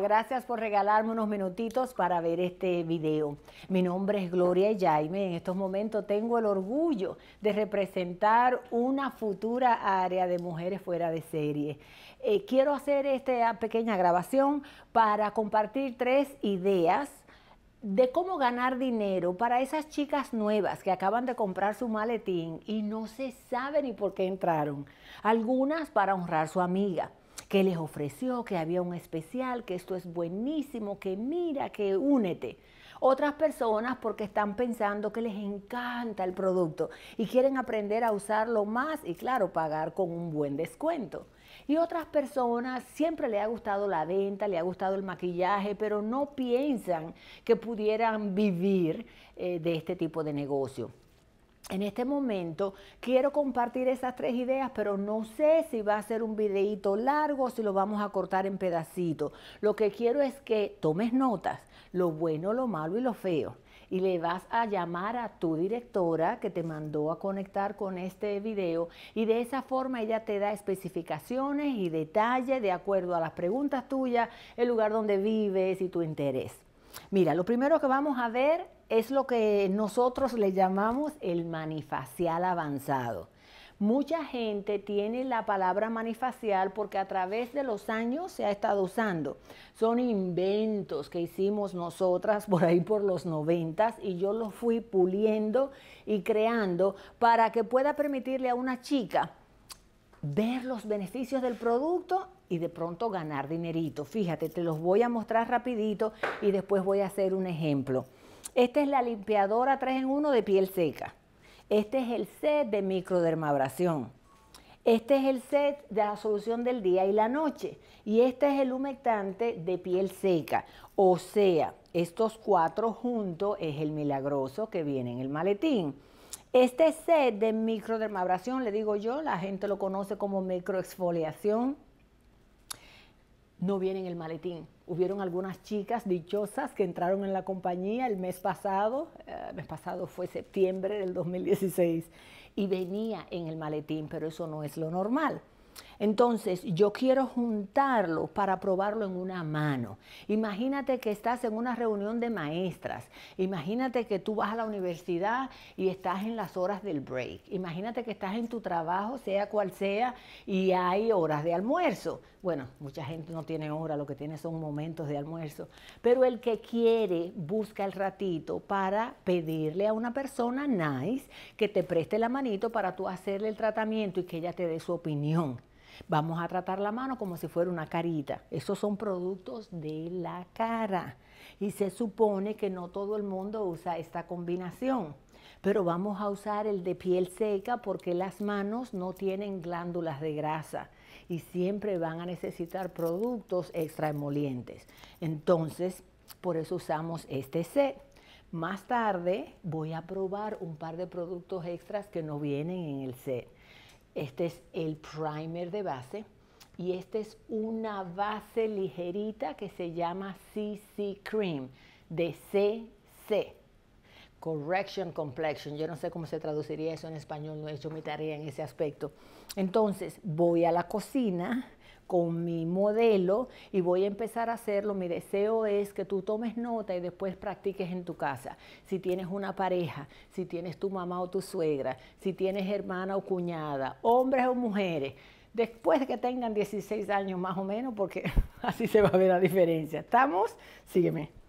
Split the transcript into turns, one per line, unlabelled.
gracias por regalarme unos minutitos para ver este video. Mi nombre es Gloria Jaime. En estos momentos tengo el orgullo de representar una futura área de mujeres fuera de serie. Eh, quiero hacer esta pequeña grabación para compartir tres ideas de cómo ganar dinero para esas chicas nuevas que acaban de comprar su maletín y no se sabe ni por qué entraron. Algunas para honrar su amiga, que les ofreció que había un especial, que esto es buenísimo, que mira, que únete. Otras personas porque están pensando que les encanta el producto y quieren aprender a usarlo más y claro, pagar con un buen descuento. Y otras personas siempre le ha gustado la venta, le ha gustado el maquillaje, pero no piensan que pudieran vivir eh, de este tipo de negocio en este momento quiero compartir esas tres ideas, pero no sé si va a ser un videíto largo o si lo vamos a cortar en pedacitos. Lo que quiero es que tomes notas, lo bueno, lo malo y lo feo. Y le vas a llamar a tu directora que te mandó a conectar con este video. Y de esa forma ella te da especificaciones y detalles de acuerdo a las preguntas tuyas, el lugar donde vives y tu interés. Mira, lo primero que vamos a ver es lo que nosotros le llamamos el manifacial avanzado. Mucha gente tiene la palabra manifacial porque a través de los años se ha estado usando. Son inventos que hicimos nosotras por ahí por los noventas y yo los fui puliendo y creando para que pueda permitirle a una chica ver los beneficios del producto y de pronto ganar dinerito. Fíjate, te los voy a mostrar rapidito y después voy a hacer un ejemplo. Esta es la limpiadora 3 en 1 de piel seca. Este es el set de microdermabrasión. Este es el set de la solución del día y la noche. Y este es el humectante de piel seca. O sea, estos cuatro juntos es el milagroso que viene en el maletín. Este set de microdermabrasión, le digo yo, la gente lo conoce como microexfoliación, no viene en el maletín. Hubieron algunas chicas dichosas que entraron en la compañía el mes pasado, eh, el mes pasado fue septiembre del 2016, y venía en el maletín, pero eso no es lo normal. Entonces, yo quiero juntarlo para probarlo en una mano. Imagínate que estás en una reunión de maestras. Imagínate que tú vas a la universidad y estás en las horas del break. Imagínate que estás en tu trabajo, sea cual sea, y hay horas de almuerzo. Bueno, mucha gente no tiene hora, lo que tiene son momentos de almuerzo. Pero el que quiere busca el ratito para pedirle a una persona nice que te preste la manito para tú hacerle el tratamiento y que ella te dé su opinión Vamos a tratar la mano como si fuera una carita. Esos son productos de la cara. Y se supone que no todo el mundo usa esta combinación. Pero vamos a usar el de piel seca porque las manos no tienen glándulas de grasa y siempre van a necesitar productos emolientes Entonces, por eso usamos este set. Más tarde voy a probar un par de productos extras que no vienen en el set este es el primer de base y esta es una base ligerita que se llama CC Cream de CC. Correction Complexion. Yo no sé cómo se traduciría eso en español, no he hecho mi tarea en ese aspecto. Entonces voy a la cocina con mi modelo y voy a empezar a hacerlo. Mi deseo es que tú tomes nota y después practiques en tu casa. Si tienes una pareja, si tienes tu mamá o tu suegra, si tienes hermana o cuñada, hombres o mujeres, después de que tengan 16 años más o menos, porque así se va a ver la diferencia. ¿Estamos? Sígueme.